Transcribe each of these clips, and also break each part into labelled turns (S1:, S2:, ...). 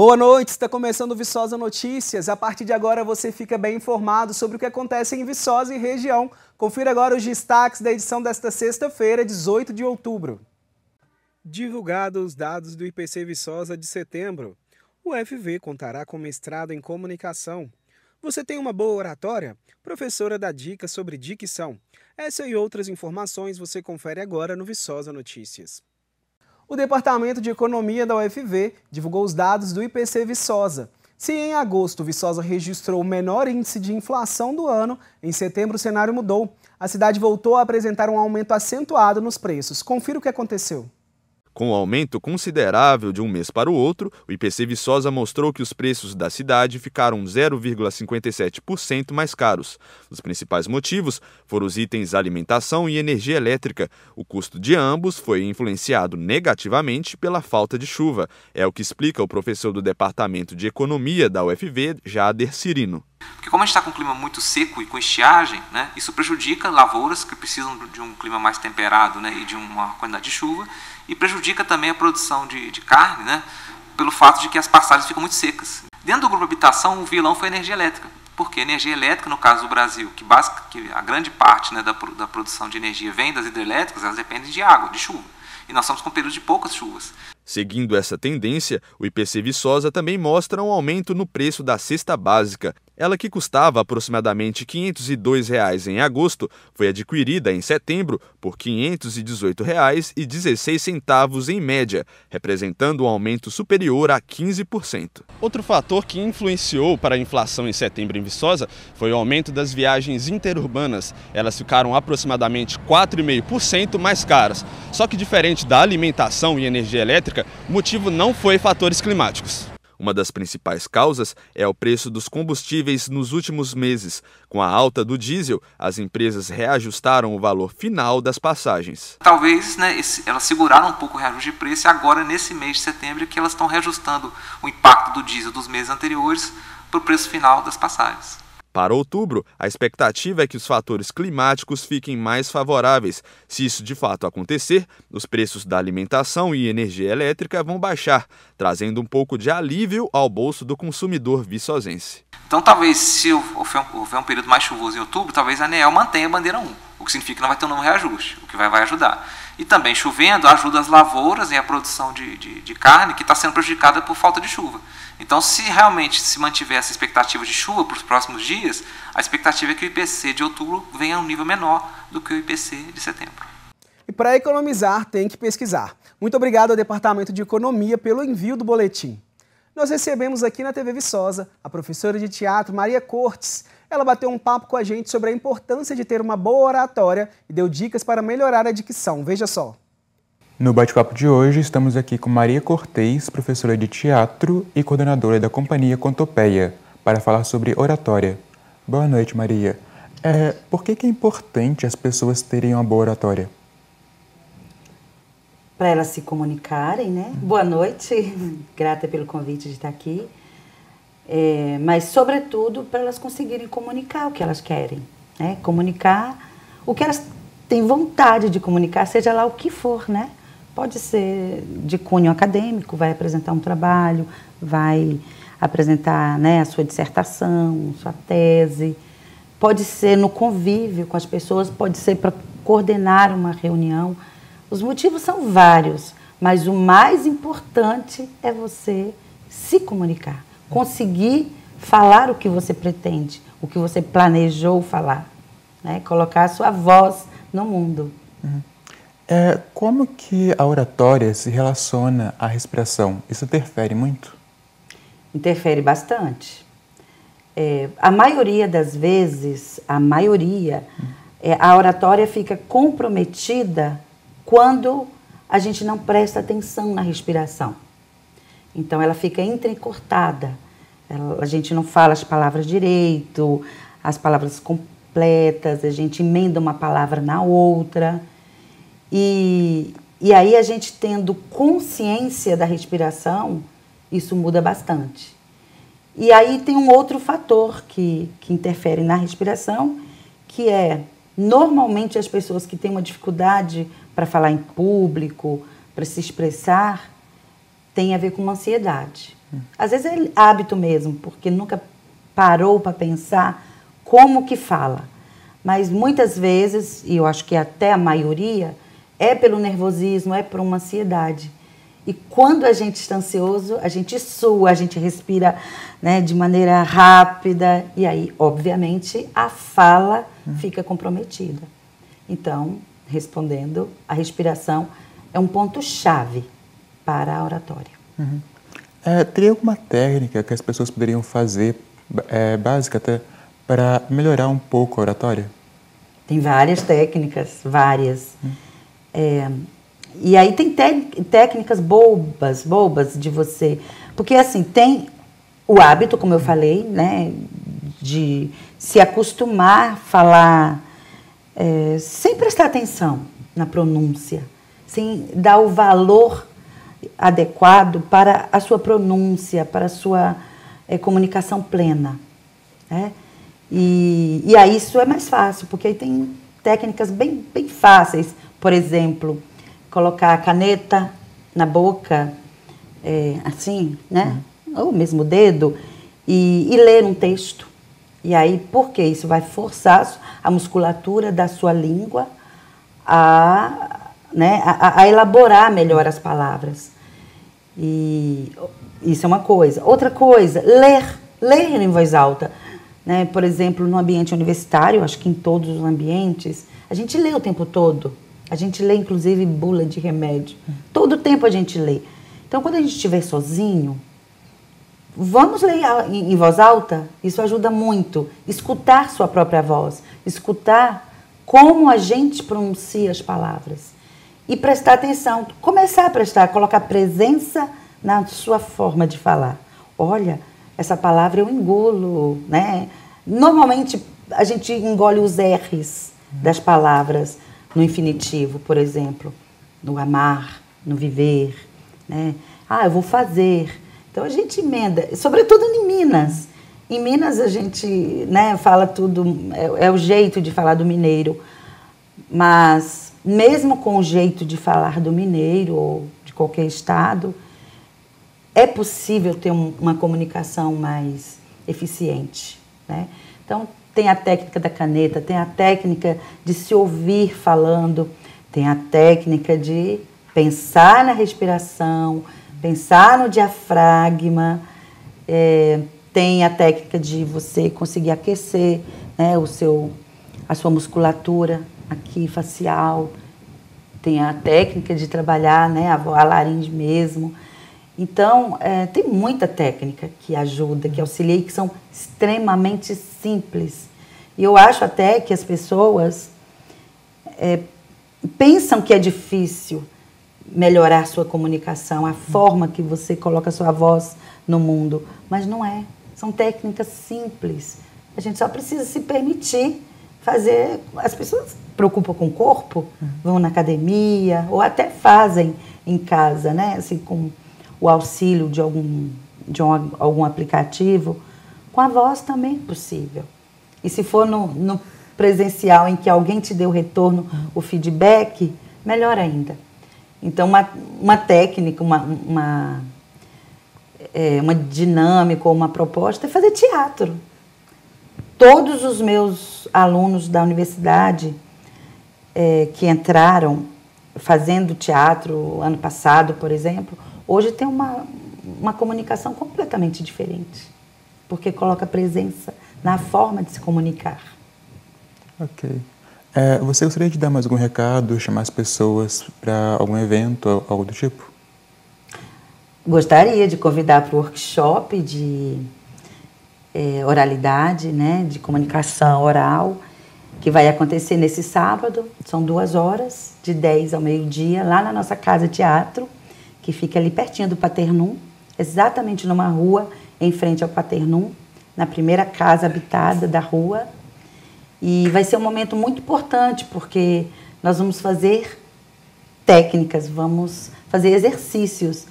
S1: Boa noite, está começando o Viçosa Notícias. A partir de agora você fica bem informado sobre o que acontece em Viçosa e região. Confira agora os destaques da edição desta sexta-feira, 18 de outubro. Divulgados os dados do IPC Viçosa de setembro, o FV contará com mestrado em comunicação. Você tem uma boa oratória? Professora dá dicas sobre dicção. Essa e outras informações você confere agora no Viçosa Notícias. O Departamento de Economia da UFV divulgou os dados do IPC Viçosa. Se em agosto Viçosa registrou o menor índice de inflação do ano, em setembro o cenário mudou. A cidade voltou a apresentar um aumento acentuado nos preços. Confira o que aconteceu.
S2: Com o um aumento considerável de um mês para o outro, o IPC Viçosa mostrou que os preços da cidade ficaram 0,57% mais caros. Os principais motivos foram os itens alimentação e energia elétrica. O custo de ambos foi influenciado negativamente pela falta de chuva. É o que explica o professor do Departamento de Economia da UFV, Jader Cirino.
S3: Porque como a gente está com um clima muito seco e com estiagem, né, isso prejudica lavouras que precisam de um clima mais temperado né, e de uma quantidade de chuva, e prejudica também a produção de, de carne, né? pelo fato de que as passagens ficam muito secas. Dentro do grupo habitação, o vilão foi a energia elétrica, porque a energia elétrica, no caso do Brasil, que, básica, que a grande parte né, da, da produção de energia vem das hidrelétricas, elas dependem de água, de chuva. E nós estamos com um período de poucas chuvas.
S2: Seguindo essa tendência, o IPC Viçosa também mostra um aumento no preço da cesta básica, ela que custava aproximadamente R$ 502 reais em agosto foi adquirida em setembro por R$ 518,16 em média, representando um aumento superior a 15%. Outro fator que influenciou para a inflação em setembro em Viçosa foi o aumento das viagens interurbanas. Elas ficaram aproximadamente 4,5% mais caras. Só que diferente da alimentação e energia elétrica, o motivo não foi fatores climáticos. Uma das principais causas é o preço dos combustíveis nos últimos meses. Com a alta do diesel, as empresas reajustaram o valor final das passagens.
S3: Talvez né, elas seguraram um pouco o reajuste de preço e agora, nesse mês de setembro, é que elas estão reajustando o impacto do diesel dos meses anteriores para o preço final das passagens.
S2: Para outubro, a expectativa é que os fatores climáticos fiquem mais favoráveis. Se isso de fato acontecer, os preços da alimentação e energia elétrica vão baixar, trazendo um pouco de alívio ao bolso do consumidor viçosense.
S3: Então, talvez, se houver um período mais chuvoso em outubro, talvez a ANEEL mantenha a bandeira 1, o que significa que não vai ter um novo reajuste, o que vai, vai ajudar. E também chovendo ajuda as lavouras e a produção de, de, de carne, que está sendo prejudicada por falta de chuva. Então, se realmente se mantiver essa expectativa de chuva para os próximos dias, a expectativa é que o IPC de outubro venha a um nível menor do que o IPC de setembro.
S1: E para economizar, tem que pesquisar. Muito obrigado ao Departamento de Economia pelo envio do boletim. Nós recebemos aqui na TV Viçosa a professora de teatro Maria Cortes, ela bateu um papo com a gente sobre a importância de ter uma boa oratória e deu dicas para melhorar a dicção. Veja só.
S4: No bate-papo de hoje, estamos aqui com Maria Cortez, professora de teatro e coordenadora da companhia Contopeia, para falar sobre oratória. Boa noite, Maria. É, por que, que é importante as pessoas terem uma boa oratória?
S5: Para elas se comunicarem, né? Uhum. Boa noite, grata pelo convite de estar aqui é, mas sobretudo para elas conseguirem comunicar o que elas querem, né? comunicar o que elas têm vontade de comunicar, seja lá o que for, né? Pode ser de cunho acadêmico, vai apresentar um trabalho, vai apresentar né, a sua dissertação, sua tese, pode ser no convívio com as pessoas, pode ser para coordenar uma reunião. Os motivos são vários, mas o mais importante é você se comunicar conseguir falar o que você pretende, o que você planejou falar, né? colocar a sua voz no mundo.
S4: Uhum. É, como que a oratória se relaciona à respiração? Isso interfere muito?
S5: Interfere bastante. É, a maioria das vezes, a maioria, é, a oratória fica comprometida quando a gente não presta atenção na respiração. Então ela fica entrecortada. Ela, a gente não fala as palavras direito, as palavras completas, a gente emenda uma palavra na outra. E, e aí a gente tendo consciência da respiração, isso muda bastante. E aí tem um outro fator que, que interfere na respiração, que é normalmente as pessoas que têm uma dificuldade para falar em público, para se expressar, tem a ver com uma ansiedade. Às vezes é hábito mesmo, porque nunca parou para pensar como que fala. Mas muitas vezes, e eu acho que até a maioria, é pelo nervosismo, é por uma ansiedade. E quando a gente está ansioso, a gente sua, a gente respira né, de maneira rápida, e aí, obviamente, a fala uhum. fica comprometida. Então, respondendo, a respiração é um ponto-chave para a oratória. Uhum. É, teria alguma
S4: técnica que as pessoas poderiam fazer, é, básica até, para melhorar um pouco a oratória?
S5: Tem várias técnicas, várias. Uhum. É, e aí tem técnicas bobas, bobas de você. Porque assim, tem o hábito, como eu falei, né, de se acostumar a falar é, sem prestar atenção na pronúncia, sem dar o valor adequado para a sua pronúncia, para a sua é, comunicação plena. Né? E, e aí isso é mais fácil, porque aí tem técnicas bem, bem fáceis. Por exemplo, colocar a caneta na boca, é, assim, né? Uhum. Ou mesmo o dedo, e, e ler um texto. E aí, por quê? Isso vai forçar a musculatura da sua língua a, né, a, a elaborar melhor as palavras. E isso é uma coisa. Outra coisa, ler, ler em voz alta. Né? Por exemplo, no ambiente universitário, acho que em todos os ambientes, a gente lê o tempo todo. A gente lê, inclusive, bula de remédio. Todo tempo a gente lê. Então, quando a gente estiver sozinho, vamos ler em voz alta? Isso ajuda muito. Escutar sua própria voz, escutar como a gente pronuncia as palavras e prestar atenção, começar a prestar, colocar presença na sua forma de falar. Olha, essa palavra eu engolo, né? Normalmente a gente engole os R's das palavras no infinitivo, por exemplo, no amar, no viver, né? Ah, eu vou fazer. Então a gente emenda, sobretudo em Minas. Em Minas a gente, né, fala tudo, é, é o jeito de falar do mineiro, mas mesmo com o jeito de falar do mineiro ou de qualquer estado, é possível ter um, uma comunicação mais eficiente. Né? Então, tem a técnica da caneta, tem a técnica de se ouvir falando, tem a técnica de pensar na respiração, pensar no diafragma, é, tem a técnica de você conseguir aquecer né, o seu, a sua musculatura aqui facial, tem a técnica de trabalhar, né, a laringe mesmo. Então, é, tem muita técnica que ajuda, que auxilia e que são extremamente simples. E eu acho até que as pessoas é, pensam que é difícil melhorar sua comunicação, a forma que você coloca sua voz no mundo, mas não é. São técnicas simples. A gente só precisa se permitir fazer. As pessoas preocupam com o corpo, vão na academia ou até fazem em casa, né? Assim, com o auxílio de algum, de um, algum aplicativo. Com a voz também é possível. E se for no, no presencial em que alguém te deu retorno, o feedback, melhor ainda. Então, uma, uma técnica, uma, uma, é, uma dinâmica ou uma proposta é fazer teatro. Todos os meus alunos da universidade é, que entraram fazendo teatro ano passado, por exemplo, hoje tem uma, uma comunicação completamente diferente, porque coloca presença na forma de se comunicar.
S4: Ok. É, você gostaria de dar mais algum recado, chamar as pessoas para algum evento, algo do tipo?
S5: Gostaria de convidar para o workshop de é, oralidade, né, de comunicação oral, que vai acontecer nesse sábado. São duas horas, de 10 ao meio-dia, lá na nossa casa teatro, que fica ali pertinho do Paternum, exatamente numa rua em frente ao Paternum, na primeira casa habitada da rua. E vai ser um momento muito importante, porque nós vamos fazer técnicas, vamos fazer exercícios.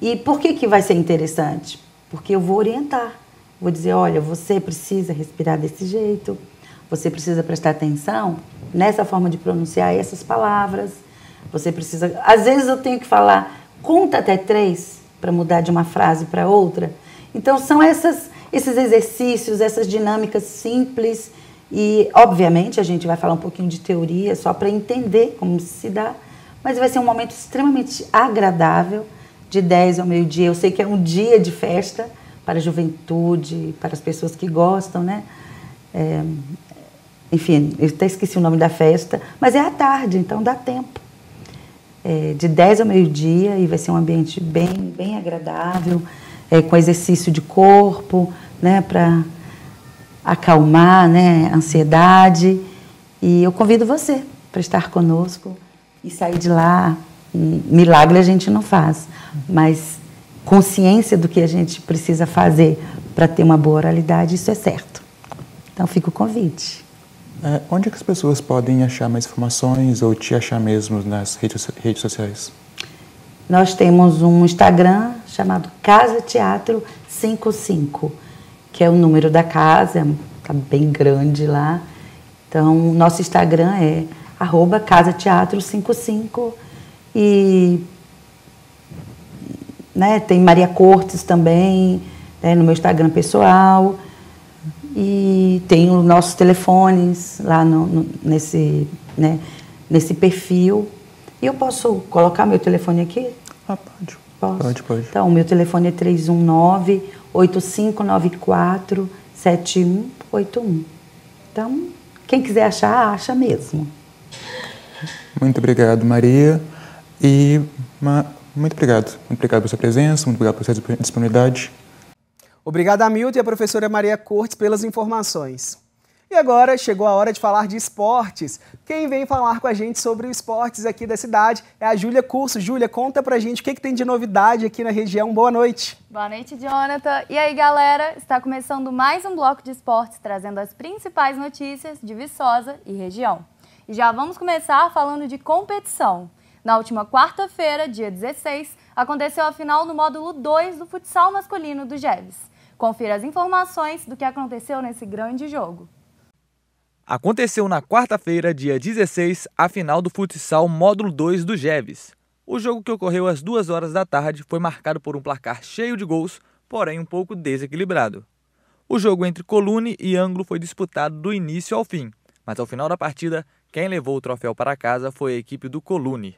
S5: E por que, que vai ser interessante? Porque eu vou orientar. Vou dizer, olha, você precisa respirar desse jeito, você precisa prestar atenção nessa forma de pronunciar essas palavras. Você precisa. Às vezes eu tenho que falar, conta até três para mudar de uma frase para outra. Então são essas, esses exercícios, essas dinâmicas simples e, obviamente, a gente vai falar um pouquinho de teoria só para entender como se dá, mas vai ser um momento extremamente agradável de 10 ao meio-dia. Eu sei que é um dia de festa para a juventude, para as pessoas que gostam, né? É, enfim, eu até esqueci o nome da festa, mas é à tarde, então dá tempo. É, de 10 ao meio-dia e vai ser um ambiente bem, bem agradável, é, com exercício de corpo, né, para acalmar né, a ansiedade. E eu convido você para estar conosco e sair de lá. Milagre a gente não faz, mas consciência do que a gente precisa fazer para ter uma boa oralidade, isso é certo. Então fica o convite.
S4: É, onde é que as pessoas podem achar mais informações ou te achar mesmo nas redes, redes sociais?
S5: Nós temos um Instagram chamado Casa Teatro 55, que é o número da casa, tá bem grande lá. Então, nosso Instagram é arroba Casa Teatro 55 e né, tem Maria Cortes também, né, no meu Instagram pessoal. E tem os nossos telefones lá no, no, nesse, né, nesse perfil. E eu posso colocar meu telefone aqui? Ah, pode. Posso? Pode, pode. Então, meu telefone é 319-8594-7181. Então, quem quiser achar, acha mesmo.
S4: Muito obrigado, Maria. E uma, muito obrigado. Muito obrigado pela sua presença, muito obrigado pela sua disponibilidade.
S1: Obrigada a Milton e a professora Maria Cortes pelas informações. E agora chegou a hora de falar de esportes. Quem vem falar com a gente sobre esportes aqui da cidade é a Júlia Curso. Júlia, conta pra gente o que, que, tem de novidade aqui na região. Boa noite.
S6: Boa noite, Jonathan. E aí, galera? Está começando mais um bloco de esportes trazendo as principais notícias de Viçosa e região. E já vamos começar falando de competição. Na última quarta-feira, dia 16, aconteceu a final no módulo 2 do futsal masculino do Jeves. Confira as informações do que aconteceu nesse grande jogo.
S7: Aconteceu na quarta-feira, dia 16, a final do futsal módulo 2 do Jeves. O jogo que ocorreu às 2 horas da tarde foi marcado por um placar cheio de gols, porém um pouco desequilibrado. O jogo entre Colune e Ângulo foi disputado do início ao fim, mas ao final da partida, quem levou o troféu para casa foi a equipe do Colune.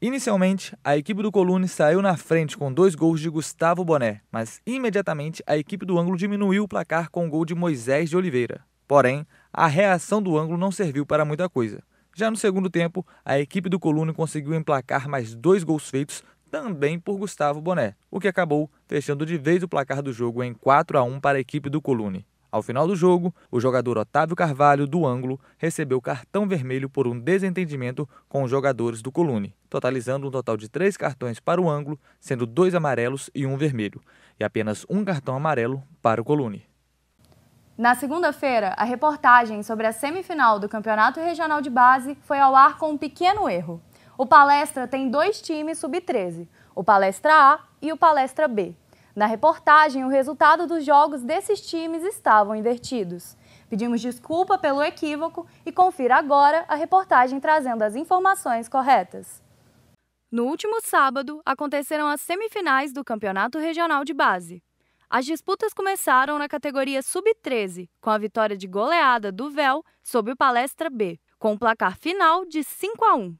S7: Inicialmente, a equipe do Colune saiu na frente com dois gols de Gustavo Boné, mas imediatamente a equipe do ângulo diminuiu o placar com o gol de Moisés de Oliveira. Porém, a reação do ângulo não serviu para muita coisa. Já no segundo tempo, a equipe do Colune conseguiu emplacar mais dois gols feitos também por Gustavo Boné, o que acabou fechando de vez o placar do jogo em 4 a 1 para a equipe do Colune. Ao final do jogo, o jogador Otávio Carvalho, do ângulo, recebeu cartão vermelho por um desentendimento com os jogadores do Colune, totalizando um total de três cartões para o ângulo, sendo dois amarelos e um vermelho, e apenas um cartão amarelo para o Colune.
S6: Na segunda-feira, a reportagem sobre a semifinal do Campeonato Regional de Base foi ao ar com um pequeno erro. O Palestra tem dois times sub-13, o Palestra A e o Palestra B. Na reportagem, o resultado dos jogos desses times estavam invertidos. Pedimos desculpa pelo equívoco e confira agora a reportagem trazendo as informações corretas. No último sábado, aconteceram as semifinais do Campeonato Regional de Base. As disputas começaram na categoria Sub-13, com a vitória de goleada do Véu sobre o Palestra B, com o um placar final de 5 a 1.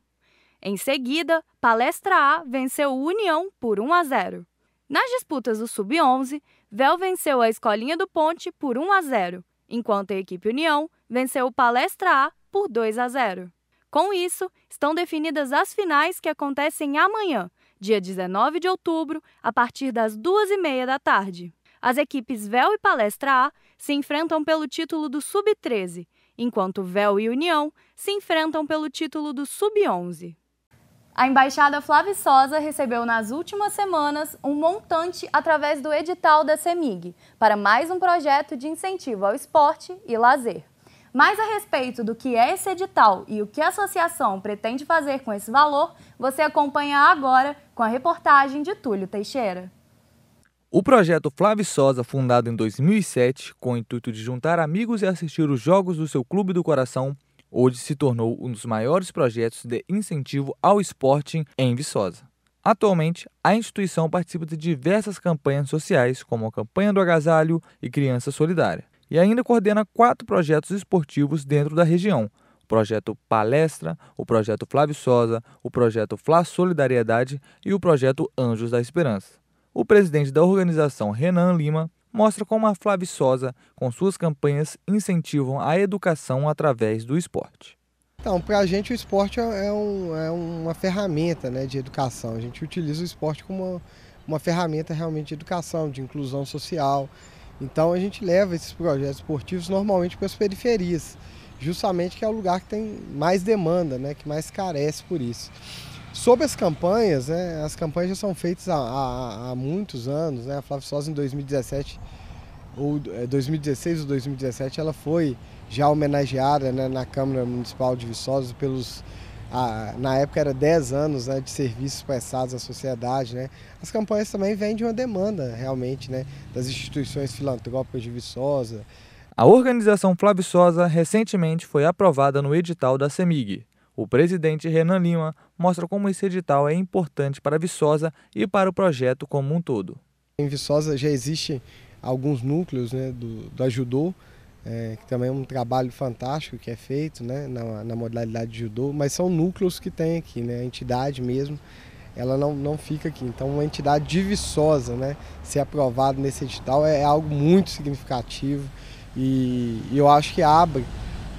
S6: Em seguida, Palestra A venceu o União por 1 a 0. Nas disputas do Sub-11, Véu venceu a Escolinha do Ponte por 1 a 0, enquanto a equipe União venceu o Palestra A por 2 a 0. Com isso, estão definidas as finais que acontecem amanhã, dia 19 de outubro, a partir das 2h30 da tarde. As equipes Véu e Palestra A se enfrentam pelo título do Sub-13, enquanto Véu e União se enfrentam pelo título do Sub-11. A embaixada Flávia Sosa recebeu nas últimas semanas um montante através do edital da CEMIG para mais um projeto de incentivo ao esporte e lazer. Mais a respeito do que é esse edital e o que a associação pretende fazer com esse valor, você acompanha agora com a reportagem de Túlio Teixeira.
S7: O projeto Flávio Sosa, fundado em 2007, com o intuito de juntar amigos e assistir os jogos do seu clube do coração, Hoje se tornou um dos maiores projetos de incentivo ao esporte em Viçosa. Atualmente, a instituição participa de diversas campanhas sociais, como a Campanha do Agasalho e Criança Solidária, e ainda coordena quatro projetos esportivos dentro da região, o projeto Palestra, o projeto Flávio Sosa, o projeto Fla Solidariedade e o projeto Anjos da Esperança. O presidente da organização, Renan Lima, mostra como a Flávia Sosa, com suas campanhas, incentivam a educação através do esporte.
S8: Então, para a gente o esporte é, é, um, é uma ferramenta né, de educação. A gente utiliza o esporte como uma, uma ferramenta realmente de educação, de inclusão social. Então a gente leva esses projetos esportivos normalmente para as periferias, justamente que é o lugar que tem mais demanda, né, que mais carece por isso. Sobre as campanhas, né, as campanhas já são feitas há, há, há muitos anos. Né? A Flávia Sosa em 2017 ou 2016 é, ou 2017 ela foi já homenageada né, na Câmara Municipal de Viçosa pelos a, na época era 10 anos né, de serviços prestados à sociedade. Né? As campanhas também vêm de uma demanda realmente né, das instituições filantrópicas de Viçosa.
S7: A organização Flávio Sosa recentemente foi aprovada no edital da CEMIG. O presidente Renan Lima mostra como esse edital é importante para Viçosa e para o projeto como um todo. Em
S8: Viçosa já existem alguns núcleos né, do,
S7: do judô
S8: é, que também é um trabalho fantástico que é feito né, na, na modalidade de judô, mas são núcleos que tem aqui, né, a entidade mesmo, ela não, não fica aqui. Então, uma entidade de Viçosa né, ser aprovada nesse edital é, é, algo muito significativo e, e eu acho que abre,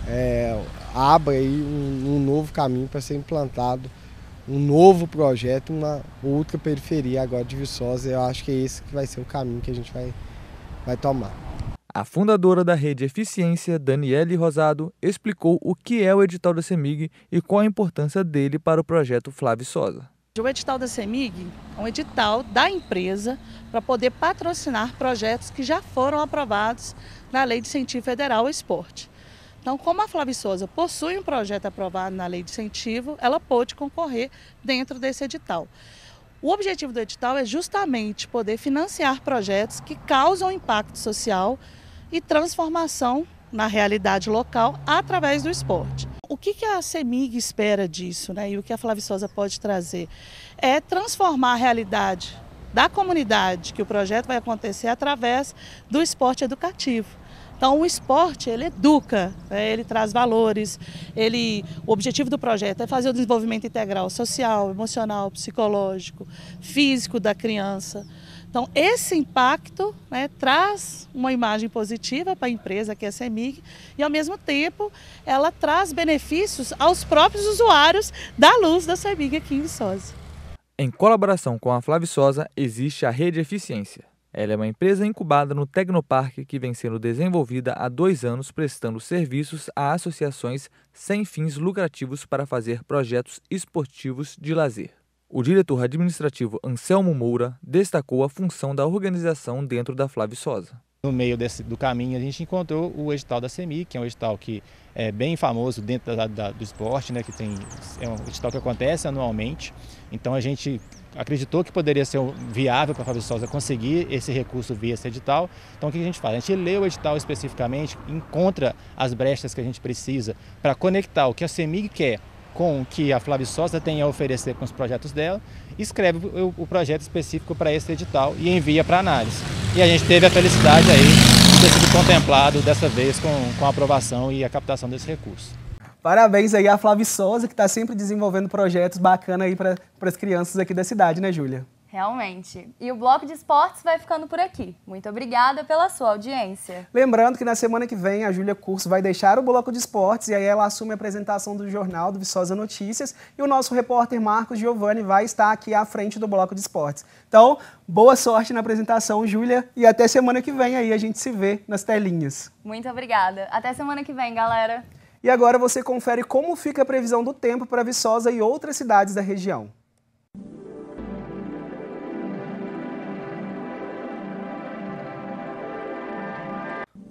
S8: é, abre aí um, um novo caminho para ser implantado um novo projeto, uma outra periferia agora de Viçosa. Eu acho que é esse que vai ser o caminho que a gente vai, vai tomar.
S7: A fundadora da Rede Eficiência, Daniele Rosado, explicou o que é o edital da CEMIG e qual a importância dele para o projeto Flávio Sosa.
S9: O edital da CEMIG é um edital da empresa para poder patrocinar projetos que já foram aprovados na Lei de Incentivo Federal ao Esporte. Então, como a Flávia Souza possui um projeto aprovado na lei de incentivo, ela pôde concorrer dentro desse edital. O objetivo do edital é justamente poder financiar projetos que causam impacto social e transformação na realidade local através do esporte. O que, a CEMIG espera disso né, e o que a Flávia Souza pode trazer? É transformar a realidade da comunidade, que o projeto vai acontecer através do esporte educativo. Então o esporte ele educa, né? ele traz valores. Ele, o objetivo do projeto é fazer o desenvolvimento integral, social, emocional, psicológico, físico da criança. Então, esse impacto né, traz uma imagem positiva para a empresa, que é a CEMIG, e ao mesmo tempo ela traz benefícios aos próprios usuários da luz da CEMIG aqui em Viçosa.
S7: Em colaboração com a Flaviçosa, existe a Rede Eficiência, ela é uma empresa incubada no Tecnoparque que vem sendo desenvolvida há dois anos, prestando serviços a associações sem fins lucrativos para fazer projetos esportivos de lazer. O diretor administrativo Anselmo Moura destacou a função da organização dentro da Flávio Sosa. No meio desse, do caminho a gente encontrou o edital da CEMI, que é um edital que é bem famoso dentro da, da, do esporte, né, que tem,
S3: é um
S10: edital que acontece anualmente. Então a gente acreditou que poderia ser viável para a Fábio Souza conseguir esse recurso via esse edital. Então o que a gente faz? A gente lê o edital especificamente, encontra as brechas que a gente precisa para conectar o que a CEMIG quer com o que a Flávia Sosa tem a oferecer com os projetos dela, escreve o, projeto específico para esse edital e envia para análise. E a gente teve a felicidade aí de ter sido contemplado dessa vez com, com a aprovação e a captação desse recurso.
S1: Parabéns aí à Flávia Souza, que está sempre desenvolvendo projetos bacanas aí para as crianças aqui da cidade, né, Júlia?
S6: Realmente. E o bloco de esportes vai ficando por aqui. Muito obrigada pela sua audiência.
S1: Lembrando que na semana que vem a Júlia Curso vai deixar o bloco de esportes e aí ela assume a apresentação do jornal do Viçosa Notícias e o nosso repórter Marcos Giovanni vai estar aqui à frente do bloco de esportes. Então, boa sorte na apresentação, Júlia, e até semana que vem aí a gente se vê nas telinhas.
S6: Muito obrigada. Até semana que vem, galera.
S1: E agora você confere como fica a previsão do tempo para Viçosa e outras cidades da região.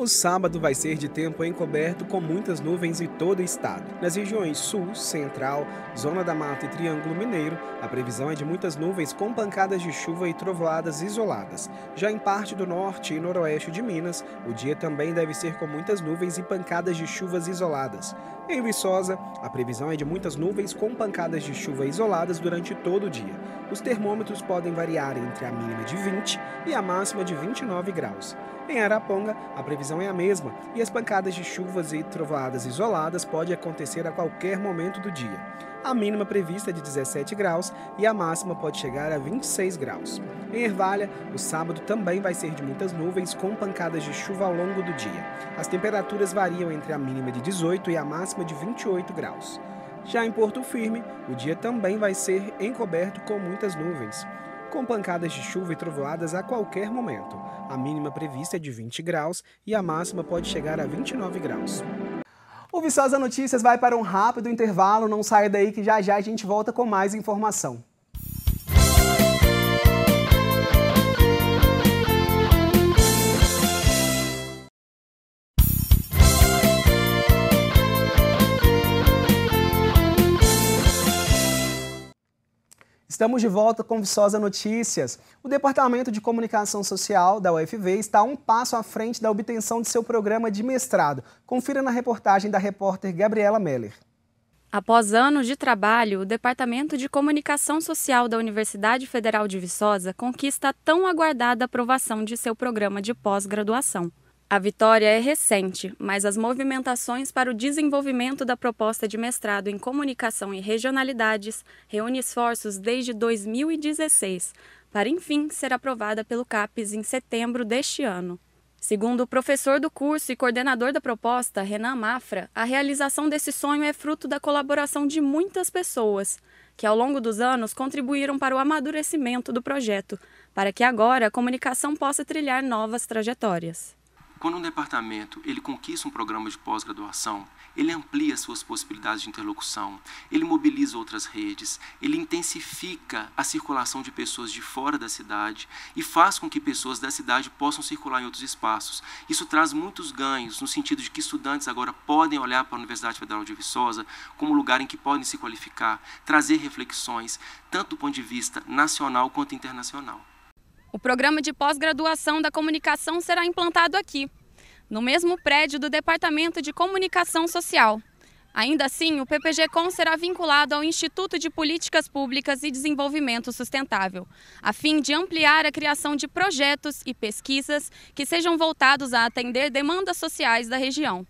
S1: O sábado vai ser de tempo encoberto com muitas nuvens em todo o estado. Nas regiões sul, central, Zona da Mata e Triângulo Mineiro, a previsão é de muitas nuvens com pancadas de chuva e trovoadas isoladas. Já em parte do norte e noroeste de Minas, o dia também deve ser com muitas nuvens e pancadas de chuvas isoladas. Em Viçosa, a previsão é de muitas nuvens com pancadas de chuva isoladas durante todo o dia. Os termômetros podem variar entre a mínima de 20 e a máxima de 29 graus. Em Araponga, a previsão é a mesma e as pancadas de chuvas e trovoadas isoladas podem acontecer a qualquer momento do dia a mínima prevista é de 17 graus e a máxima pode chegar a 26 graus. Em Ervalha, o sábado também vai ser de muitas nuvens com pancadas de chuva ao longo do dia. As temperaturas variam entre a mínima de 18 e a máxima de 28 graus. Já em Porto Firme, o dia também vai ser encoberto com muitas nuvens com pancadas de chuva e trovoadas a qualquer momento. A mínima prevista é de 20 graus e a máxima pode chegar a 29 graus. O Viçosa Notícias vai para um rápido intervalo, não sai daí que já já a gente volta com mais informação. Estamos de volta com Viçosa Notícias. O Departamento de Comunicação Social da UFV está um passo à frente da obtenção de seu programa de mestrado. Confira na reportagem da repórter Gabriela Meller.
S11: Após anos de trabalho, o Departamento de Comunicação Social da Universidade Federal de Viçosa conquista a tão aguardada aprovação de seu programa de pós-graduação. A vitória é recente, mas as movimentações para o desenvolvimento da proposta de mestrado em Comunicação e Regionalidades reúne esforços desde 2016 para, enfim, ser aprovada pelo CAPES em setembro deste ano. Segundo o professor do curso e coordenador da proposta, Renan Mafra, a realização desse sonho é fruto da colaboração de muitas pessoas, que ao longo dos anos contribuíram para o amadurecimento do projeto, para que agora a comunicação possa trilhar novas trajetórias.
S10: Quando um departamento ele conquista um programa de pós-graduação, ele amplia suas possibilidades de interlocução, ele mobiliza outras redes, ele intensifica a circulação de pessoas de fora da cidade e faz com que pessoas da cidade possam circular em outros espaços. Isso traz muitos ganhos no sentido de que estudantes agora podem olhar para a Universidade Federal de Viçosa como lugar em que podem se qualificar, trazer reflexões, tanto do ponto de vista nacional quanto internacional.
S11: O programa de pós-graduação da comunicação será implantado aqui, no mesmo prédio do Departamento de Comunicação Social. Ainda assim, o PPG-Com será vinculado ao Instituto de Políticas Públicas e Desenvolvimento Sustentável, a fim de ampliar a criação de projetos e pesquisas que sejam voltados a atender demandas sociais da região.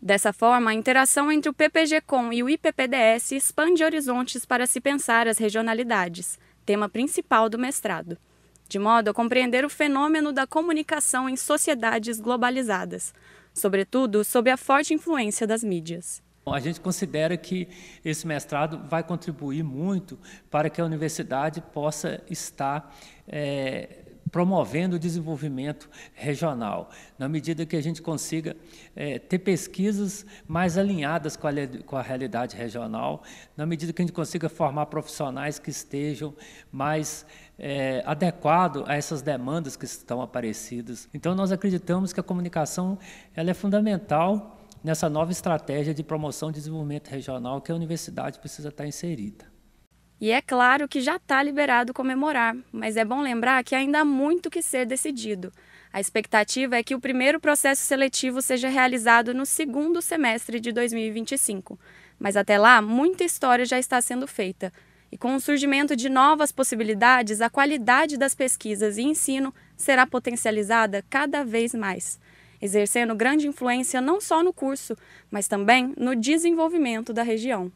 S11: Dessa forma, a interação entre o PPG-Com e o IPPDS expande horizontes para se pensar as regionalidades, tema principal do mestrado de modo a compreender o fenômeno da comunicação em sociedades globalizadas, sobretudo sob a forte influência das mídias.
S8: A gente considera que esse mestrado vai contribuir muito para que a universidade possa estar é, promovendo o desenvolvimento regional, na medida que a gente consiga é, ter pesquisas mais alinhadas com a, com a, realidade regional, na medida que a gente consiga formar profissionais que estejam mais é, adequado a essas demandas que estão aparecidas. Então, nós acreditamos que a comunicação ela é fundamental nessa nova estratégia de promoção e desenvolvimento regional que a universidade precisa estar inserida.
S11: E é claro que já está liberado comemorar, mas é bom lembrar que ainda há muito que ser decidido. A expectativa é que o primeiro processo seletivo seja realizado no segundo semestre de 2025. Mas até lá, muita história já está sendo feita. E com o surgimento de novas possibilidades, a qualidade das pesquisas e ensino será potencializada cada vez mais, exercendo grande influência não só no curso, mas também no desenvolvimento da região.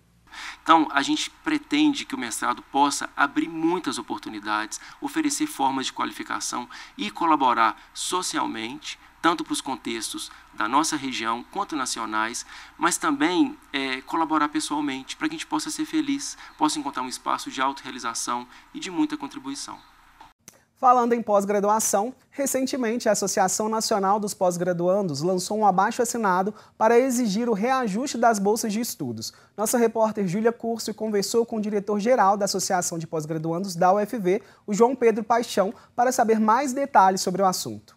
S10: Então, a gente pretende que o mestrado possa abrir muitas oportunidades, oferecer formas de qualificação e colaborar socialmente tanto para os contextos da nossa região quanto nacionais, mas também é, colaborar pessoalmente para que a gente possa ser feliz, possa encontrar um espaço de autorrealização e de muita contribuição.
S1: Falando em pós-graduação, recentemente a Associação Nacional dos Pós-Graduandos lançou um abaixo assinado para exigir o reajuste das bolsas de estudos. Nossa repórter Júlia Curso conversou com o diretor-geral da Associação de Pós-Graduandos da UFV, o João Pedro Paixão, para saber mais detalhes sobre o assunto.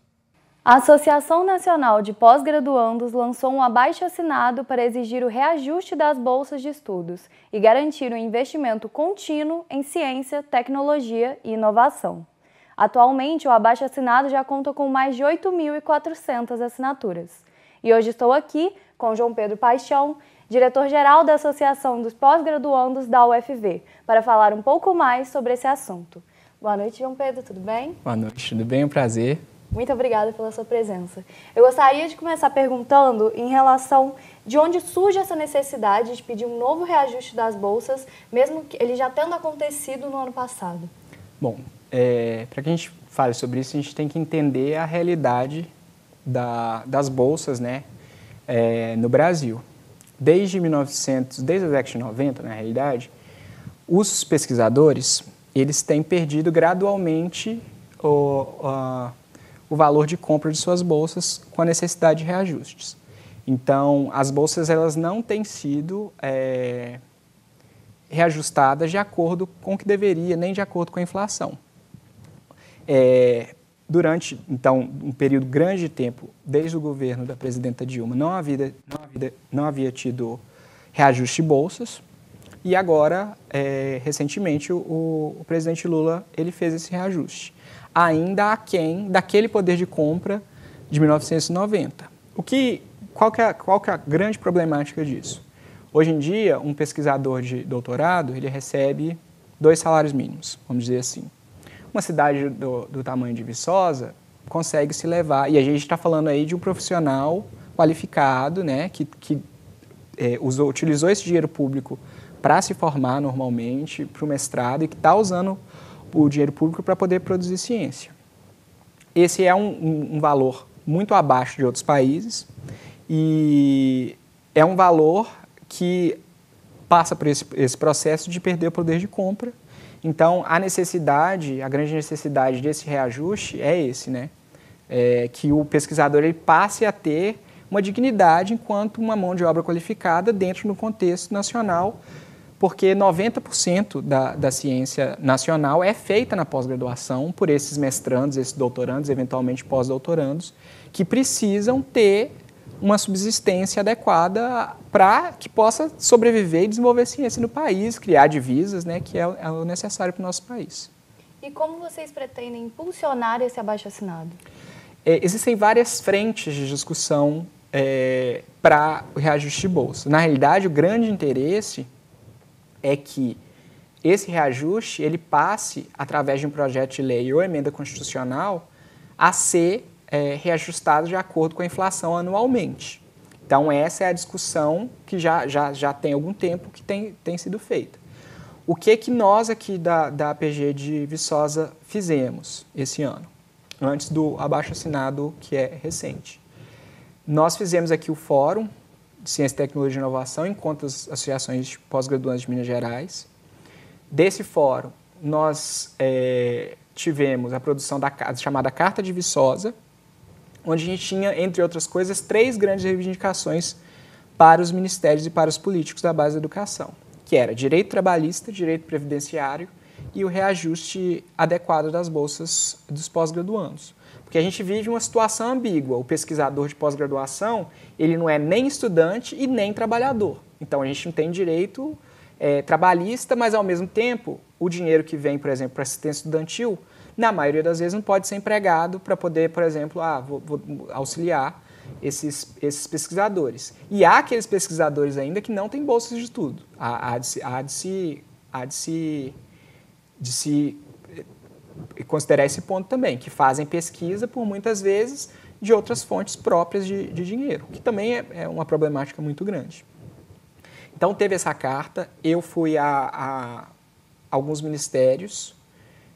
S6: A Associação Nacional de Pós-Graduandos lançou um abaixo-assinado para exigir o reajuste das bolsas de estudos e garantir o investimento contínuo em ciência, tecnologia e inovação. Atualmente, o abaixo-assinado já conta com mais de 8.400 assinaturas. E hoje estou aqui com João Pedro Paixão, diretor-geral da Associação dos Pós-Graduandos da UFV, para falar um pouco mais sobre esse assunto. Boa noite, João Pedro, tudo bem?
S10: Boa noite, tudo bem? Um prazer.
S6: Muito obrigada pela sua presença. Eu gostaria de começar perguntando em relação de onde surge essa necessidade de pedir um novo reajuste das bolsas, mesmo que ele já tendo acontecido no ano passado.
S10: Bom, é, para que a gente fale sobre isso, a gente tem que entender a realidade da, das bolsas né, é, no Brasil. Desde 1900, desde a década de 90, na realidade, os pesquisadores eles têm perdido gradualmente o, a, o valor de compra de suas bolsas com a necessidade de reajustes. Então, as bolsas elas não têm sido é, reajustadas de acordo com o que deveria, nem de acordo com a inflação. É, durante, então, um período grande de tempo, desde o governo da presidenta Dilma, não havia, não havia, não havia tido reajuste de bolsas, e agora, é, recentemente, o, o, presidente Lula ele fez esse reajuste ainda aquém daquele poder de compra de 1990. O que, qual, que é, qual que é a grande problemática disso? Hoje em dia, um pesquisador de doutorado, ele recebe dois salários mínimos, vamos dizer assim. Uma cidade do, do tamanho de Viçosa consegue se levar, e a gente está falando aí de um profissional qualificado, né, que, que é, usou, utilizou esse dinheiro público para se formar normalmente, para o mestrado, e que está usando o dinheiro público para poder produzir ciência. Esse é um, um, um valor muito abaixo de outros países e é um valor que passa por esse, esse, processo de perder o poder de compra. Então, a necessidade, a grande necessidade desse reajuste é esse, né? É que o pesquisador ele passe a ter uma dignidade enquanto uma mão de obra qualificada dentro do contexto nacional porque 90% da, da ciência nacional é feita na pós-graduação por esses mestrandos, esses doutorandos, eventualmente pós-doutorandos, que precisam ter uma subsistência adequada para que possa sobreviver e desenvolver ciência no país, criar divisas, né, que é, é o necessário para o nosso país.
S6: E como vocês pretendem impulsionar esse abaixo-assinado?
S10: É, existem várias frentes de discussão é, para o reajuste de bolsa. Na realidade, o grande interesse é que esse reajuste ele passe através de um projeto de lei ou emenda constitucional a ser é, reajustado de acordo com a inflação anualmente. Então essa é a discussão que já, já, já tem algum tempo que tem, tem sido feita. O que é que nós aqui da, da APG de Viçosa fizemos esse ano, antes do abaixo-assinado que é recente? Nós fizemos aqui o fórum de Ciência, Tecnologia e Inovação enquanto as associações de pós-graduantes de Minas Gerais. Desse fórum, nós é, tivemos a produção da chamada Carta de Viçosa, onde a gente tinha, entre outras coisas, três grandes reivindicações para os ministérios e para os políticos da base da educação, que era direito trabalhista, direito previdenciário e o reajuste adequado das bolsas dos pós-graduandos. Porque a gente vive uma situação ambígua. O pesquisador de pós-graduação, ele não é nem estudante e nem trabalhador. Então a gente não tem direito é, trabalhista, mas ao mesmo tempo, o dinheiro que vem, por exemplo, para assistência estudantil, na maioria das vezes não pode ser empregado para poder, por exemplo, ah, vou, vou auxiliar esses, esses pesquisadores. E há aqueles pesquisadores ainda que não têm bolsas de estudo. Há, há de se, há de se, há de se, de se considerar esse ponto também, que fazem pesquisa por muitas vezes de outras fontes próprias de, de dinheiro, que também é, é, uma problemática muito grande. Então teve essa carta, eu fui a, a alguns ministérios,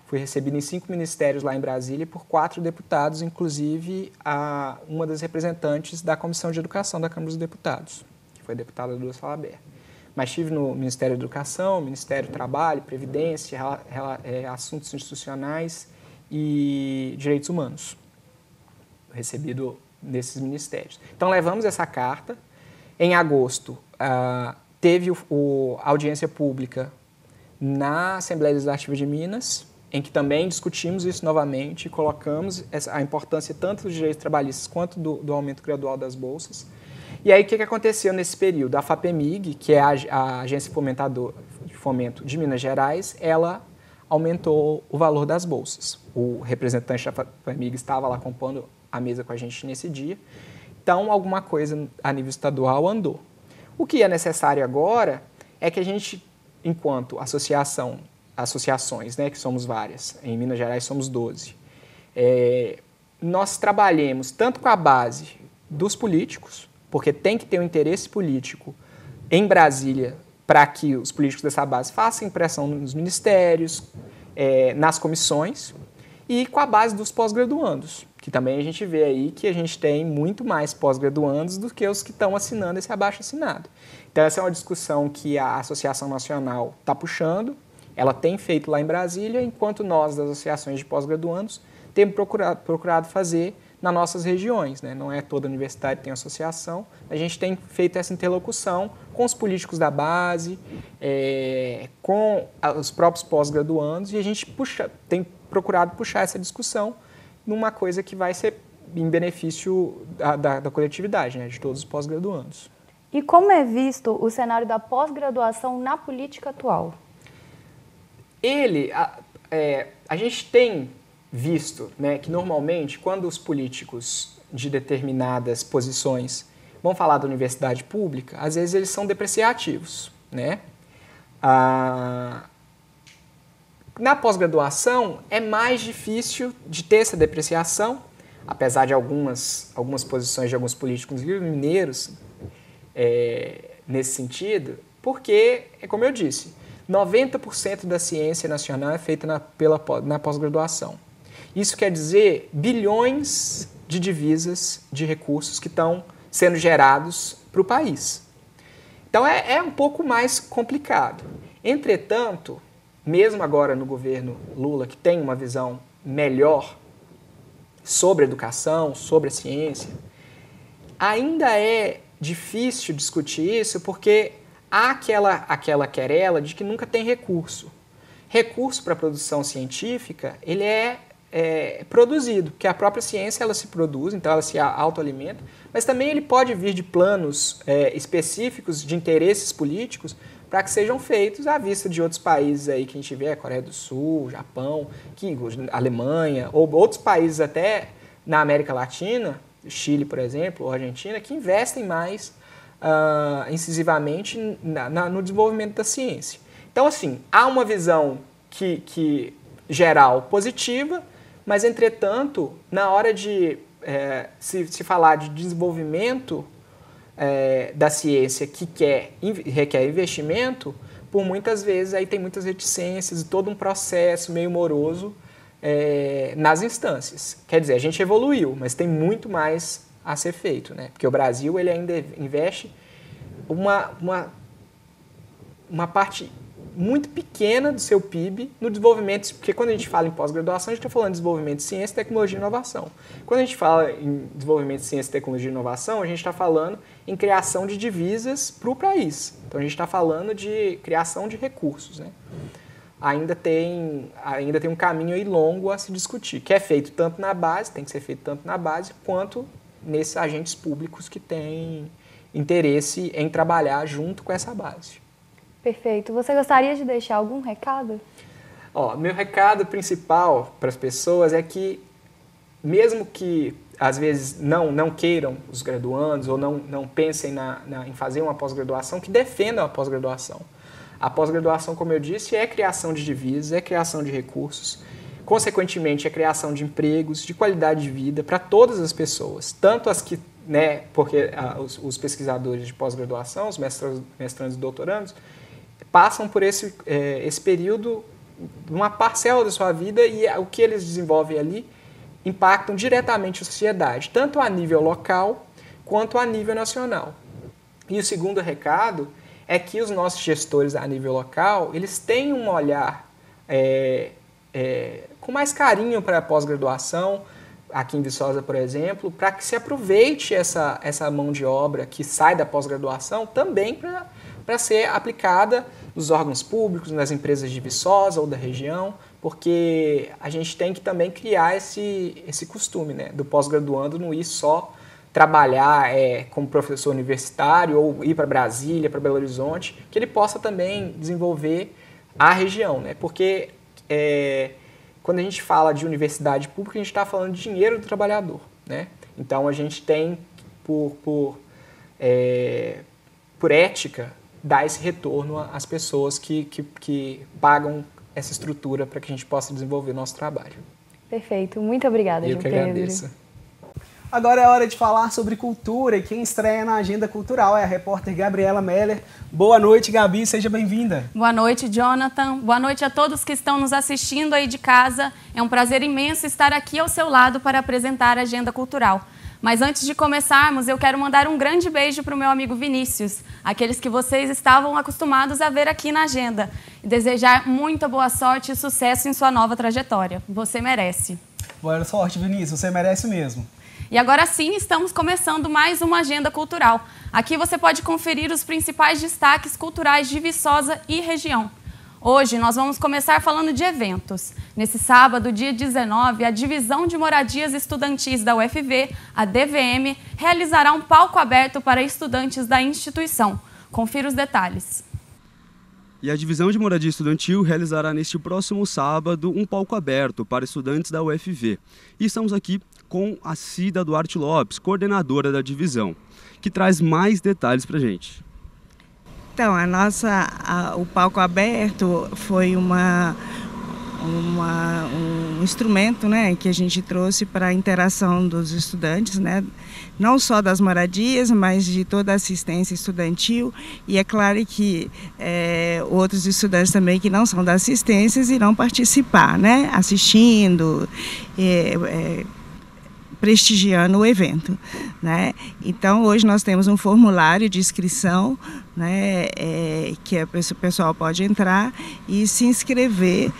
S10: fui recebido em cinco ministérios lá em Brasília por quatro deputados, inclusive a, uma das representantes da Comissão de Educação da Câmara dos Deputados, que foi a deputada Lula Salaber mas estive no Ministério da Educação, Ministério do Trabalho, Previdência, é, Assuntos Institucionais e Direitos Humanos, recebido desses ministérios. Então, levamos essa carta. Em agosto, ah, teve a audiência pública na Assembleia Legislativa de Minas, em que também discutimos isso novamente, colocamos a importância tanto dos direitos trabalhistas quanto do aumento gradual das bolsas. E aí, o que, que aconteceu nesse período? A FAPEMIG, que é a, a Agência Fomentador, de Fomento de Minas Gerais, ela aumentou o valor das bolsas. O representante da FAPEMIG estava lá compondo a mesa com a gente nesse dia. Então, alguma coisa a nível estadual andou. O que é necessário agora é que a gente, enquanto associação, associações, né, que somos várias, em Minas Gerais somos 12, é, eh, nós trabalhemos tanto com a base dos políticos, porque tem que ter um interesse político em Brasília para que os políticos dessa base façam pressão nos ministérios, é, nas comissões e com a base dos pós-graduandos, que também a gente vê aí que a gente tem muito mais pós-graduandos do que os que estão assinando esse abaixo-assinado. Então essa é uma discussão que a Associação Nacional está puxando, ela tem feito lá em Brasília, enquanto nós, das associações de pós-graduandos, temos procurado, procurado fazer nas nossas regiões. Né? Não é toda universidade que tem associação. A gente tem feito essa interlocução com os políticos da base, é, com os próprios pós-graduandos, e a gente puxa, tem procurado puxar essa discussão numa coisa que vai ser em benefício da, da, da coletividade, né? de todos os pós-graduandos.
S6: E como é visto o cenário da pós-graduação na política atual?
S10: Ele, a, é, a gente tem visto né, que normalmente quando os políticos de determinadas posições vão falar da universidade pública, às vezes eles são depreciativos. Né? Ah, na pós-graduação é mais difícil de ter essa depreciação, apesar de algumas, algumas posições de alguns políticos mineiros é, nesse sentido, porque, é como eu disse, 90% da ciência nacional é feita na, pela, na pós-graduação. Isso quer dizer bilhões de divisas de recursos que estão sendo gerados para o país. Então é, é um pouco mais complicado. Entretanto, mesmo agora no governo Lula, que tem uma visão melhor sobre a educação, sobre a ciência, ainda é difícil discutir isso porque há aquela, aquela querela de que nunca tem recurso. Recurso para a produção científica, ele é é, produzido, que a própria ciência ela se produz, então ela se autoalimenta, mas também ele pode vir de planos é, específicos de interesses políticos para que sejam feitos à vista de outros países aí que a gente vê, Coreia do Sul, Japão, que, Alemanha, ou outros países até na América Latina, Chile, por exemplo, ou Argentina, que investem mais uh, incisivamente na, na, no desenvolvimento da ciência. Então, assim, há uma visão que, que geral positiva, mas, entretanto, na hora de é, se, se falar de desenvolvimento é, da ciência que quer, requer investimento, por muitas vezes aí tem muitas reticências e todo um processo meio moroso é, nas instâncias. Quer dizer, a gente evoluiu, mas tem muito mais a ser feito, né? Porque o Brasil ele ainda investe uma, uma, uma parte muito pequena do seu PIB no desenvolvimento, porque quando a gente fala em pós-graduação, a gente está falando de desenvolvimento de ciência, tecnologia e inovação. Quando a gente fala em desenvolvimento de ciência, tecnologia e inovação, a gente está falando em criação de divisas para o país. Então a gente está falando de criação de recursos. Né? Ainda, tem, ainda tem um caminho aí longo a se discutir, que é feito tanto na base, tem que ser feito tanto na base, quanto nesses agentes públicos que têm interesse em trabalhar junto com essa base.
S6: Perfeito. Você gostaria de deixar algum recado?
S10: Ó, meu recado principal para as pessoas é que, mesmo que às vezes não não queiram os graduandos ou não, não pensem na, na em fazer uma pós-graduação, que defendam a pós-graduação. A pós-graduação, como eu disse, é criação de divisas, é criação de recursos, consequentemente, é criação de empregos, de qualidade de vida para todas as pessoas, tanto as que, né, porque a, ah, os, os, pesquisadores de pós-graduação, os mestrandos, mestrandos e doutorandos, passam por esse, é, esse período, uma parcela da sua vida, e o que eles desenvolvem ali impactam diretamente a sociedade, tanto a nível local quanto a nível nacional. E o segundo recado é que os nossos gestores a nível local, eles têm um olhar é, é, com mais carinho para a pós-graduação, aqui em Viçosa, por exemplo, para que se aproveite essa, essa mão de obra que sai da pós-graduação também para para ser aplicada nos órgãos públicos, nas empresas de Viçosa ou da região, porque a gente tem que também criar esse, esse costume né, do pós-graduando não ir só trabalhar é, como professor universitário ou ir para Brasília, para Belo Horizonte, que ele possa também desenvolver a região, né? Porque é, quando a gente fala de universidade pública, a gente está falando de dinheiro do trabalhador, né? Então a gente tem por, por, é, por ética dar esse retorno às pessoas que, que, que pagam essa estrutura para que a gente possa desenvolver nosso trabalho.
S1: Perfeito. Muito obrigada,
S6: Eu que
S10: Pedro. agradeço.
S1: Agora é hora de falar sobre cultura e quem estreia na agenda cultural é a repórter Gabriela Meller. Boa noite, Gabi, seja bem-vinda.
S11: Boa noite, Jonathan. Boa noite a todos que estão nos assistindo aí de casa. É um prazer imenso estar aqui ao seu lado para apresentar a agenda cultural. Mas antes de começarmos, eu quero mandar um grande beijo para o meu amigo Vinícius, aqueles que vocês estavam acostumados a ver aqui na agenda. E desejar muita boa sorte e sucesso em sua nova trajetória. Você merece.
S1: Boa sorte, Vinícius. Você merece mesmo.
S11: E agora sim, estamos começando mais uma agenda cultural. Aqui você pode conferir os principais destaques culturais de Viçosa e região. Hoje nós vamos começar falando de eventos. Nesse sábado, dia 19, a Divisão de Moradias Estudantis da UFV, a DVM, realizará um palco aberto para estudantes da instituição. Confira os detalhes.
S2: E a Divisão de Moradia Estudantil realizará neste próximo sábado um palco aberto para estudantes da UFV. E estamos aqui com a Cida Duarte Lopes, coordenadora da divisão, que traz mais detalhes
S7: para a gente.
S12: Então, a nossa, a, o palco aberto foi uma, uma, um instrumento né, que a gente trouxe para a interação dos estudantes, né, não só das moradias, mas de toda a assistência estudantil. E é claro que é, outros estudantes também que não são da assistência irão participar, né, assistindo. É, é, prestigiando o evento. Né? Então, hoje nós temos um formulário de inscrição né, é, que é a, o pessoal pode entrar e se inscrever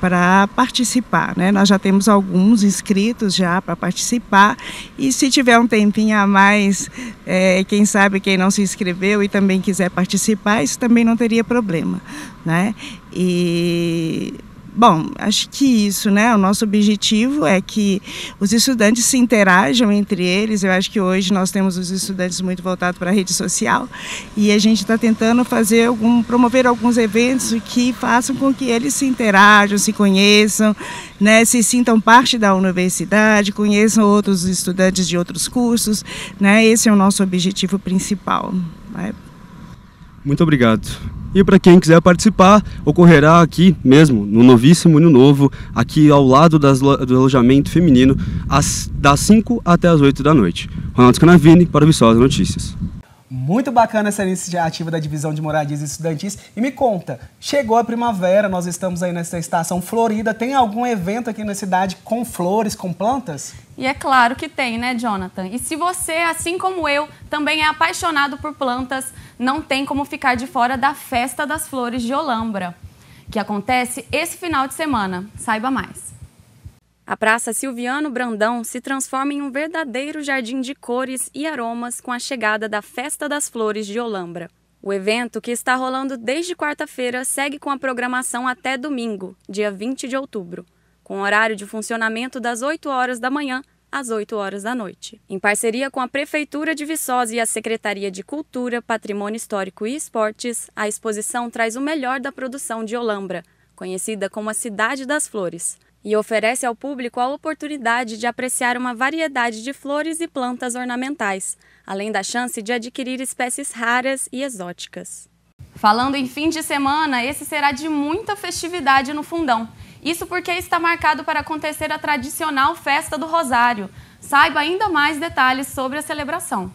S12: para participar, né? Nós já temos alguns inscritos já para participar e se tiver um tempinho a mais, é, quem sabe quem não se inscreveu e também quiser participar, isso também não teria problema, né? E Bom, acho que isso, né? O nosso objetivo é que os estudantes se interajam entre eles. Eu acho que hoje nós temos os estudantes muito voltados para a rede social e a gente está tentando fazer algum, promover alguns eventos que façam com que eles se interajam, se conheçam, né? Se sintam parte da universidade, conheçam outros estudantes de outros cursos, né? Esse é o nosso objetivo principal. Né?
S2: Muito obrigado. E para quem quiser participar, ocorrerá aqui mesmo, no Novíssimo no Novo, aqui ao lado das, do alojamento feminino, às, das 5 até as 8 da noite. Ronaldo Canavini para o Viçosa Notícias.
S1: Muito bacana essa iniciativa da Divisão de Moradias Estudantis. E me conta, chegou a primavera, nós estamos aí nessa estação florida, tem algum evento aqui na cidade com flores, com plantas?
S11: E é claro que tem, né, Jonathan? E se você, assim como eu, também é apaixonado por plantas, não tem como ficar de fora da Festa das Flores de Olambra, que acontece esse final de semana. Saiba mais. A Praça Silviano Brandão se transforma em um verdadeiro jardim de cores e aromas com a chegada da Festa das Flores de Olambra. O evento, que está rolando desde quarta-feira, segue com a programação até domingo, dia 20 de outubro, com horário de funcionamento das 8 horas da manhã às 8 horas da noite. Em parceria com a Prefeitura de Viçosa e a Secretaria de Cultura, Patrimônio Histórico e Esportes, a exposição traz o melhor da produção de Olambra, conhecida como a Cidade das Flores e oferece ao público a oportunidade de apreciar uma variedade de flores e plantas ornamentais, além da chance de adquirir espécies raras e exóticas. Falando em fim de semana, esse será de muita festividade no Fundão. Isso porque está marcado para acontecer a tradicional Festa do Rosário. Saiba ainda mais detalhes sobre a celebração.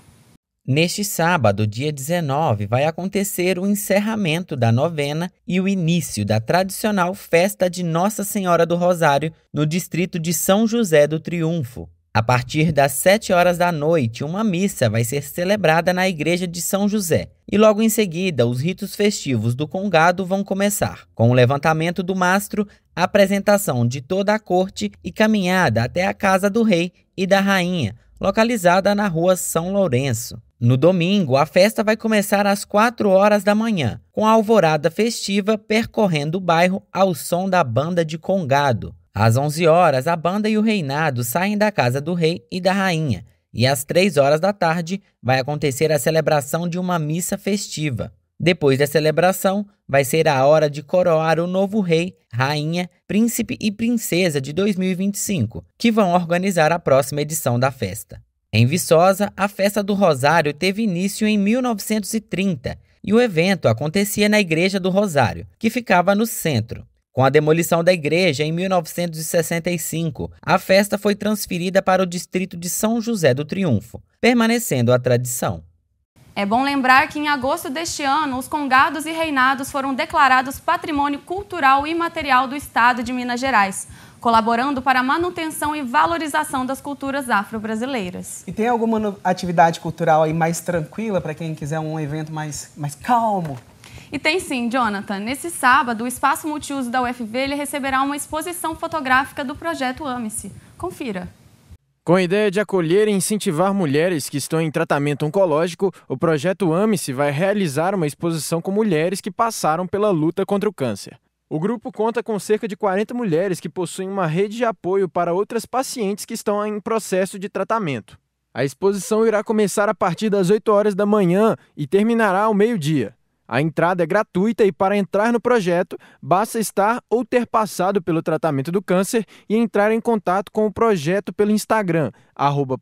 S13: Neste sábado, dia 19, vai acontecer o encerramento da novena e o início da tradicional festa de Nossa Senhora do Rosário no distrito de São José do Triunfo. A partir das 7 horas da noite, uma missa vai ser celebrada na igreja de São José. E logo em seguida, os ritos festivos do Congado vão começar, com o levantamento do mastro, a apresentação de toda a corte e caminhada até a casa do rei e da rainha, localizada na rua São Lourenço. No domingo, a festa vai começar às 4 horas da manhã, com a alvorada festiva percorrendo o bairro ao som da banda de congado. Às 11 horas, a banda e o reinado saem da casa do rei e da rainha, e às 3 horas da tarde vai acontecer a celebração de uma missa festiva. Depois da celebração, vai ser a hora de coroar o novo rei, rainha, príncipe e princesa de 2025, que vão organizar a próxima edição da festa. Em Viçosa, a festa do Rosário teve início em 1930 e o evento acontecia na Igreja do Rosário, que ficava no centro. Com a demolição da igreja em 1965, a festa foi transferida para o distrito de São José do Triunfo, permanecendo a tradição.
S11: É bom lembrar que em agosto deste ano, os congados e reinados foram declarados Patrimônio Cultural e Imaterial do Estado de Minas Gerais colaborando para a manutenção e valorização das culturas afro-brasileiras.
S1: E tem alguma atividade cultural aí mais tranquila para quem quiser um evento mais, mais calmo?
S11: E tem sim, Jonathan. Nesse sábado, o Espaço Multiuso da UFV receberá uma exposição fotográfica do projeto Ame-se. Confira.
S10: Com a ideia de acolher e incentivar mulheres que estão em tratamento oncológico, o projeto Ame-se vai realizar uma exposição com mulheres que passaram pela luta contra o câncer. O grupo conta com cerca de 40 mulheres que possuem uma rede de apoio para outras pacientes que estão em processo de tratamento. A exposição irá começar a partir das 8 horas da manhã e terminará ao meio-dia. A entrada é gratuita e para entrar no projeto, basta estar ou ter passado pelo tratamento do câncer e entrar em contato com o projeto pelo Instagram, arroba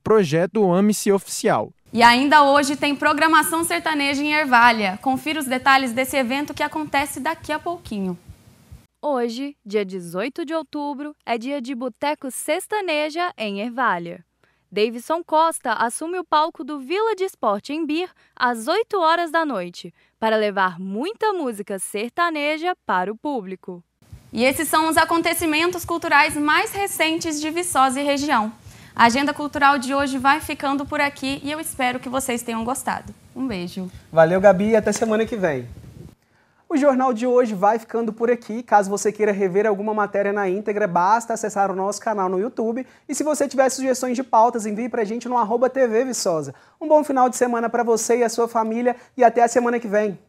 S11: E ainda hoje tem programação sertaneja
S6: em Ervalha. Confira os detalhes desse evento que acontece daqui a pouquinho. Hoje, dia 18 de outubro, é dia de Boteco Sextaneja em Ervalha. Davidson Costa assume o palco do Vila de Esporte em Bir às 8 horas da noite, para levar muita música sertaneja para o público. E esses são os acontecimentos culturais mais recentes de Viçosa e região.
S11: A agenda cultural de hoje vai ficando por aqui e eu espero que vocês tenham gostado. Um
S1: beijo. Valeu, Gabi, e até semana que vem. O jornal de hoje vai ficando por aqui. Caso você queira rever alguma matéria na íntegra, basta acessar o nosso canal no YouTube. E se você tiver sugestões de pautas, envie pra gente no arroba TV Viçosa. Um bom final de semana para você e a sua família e até a semana que vem.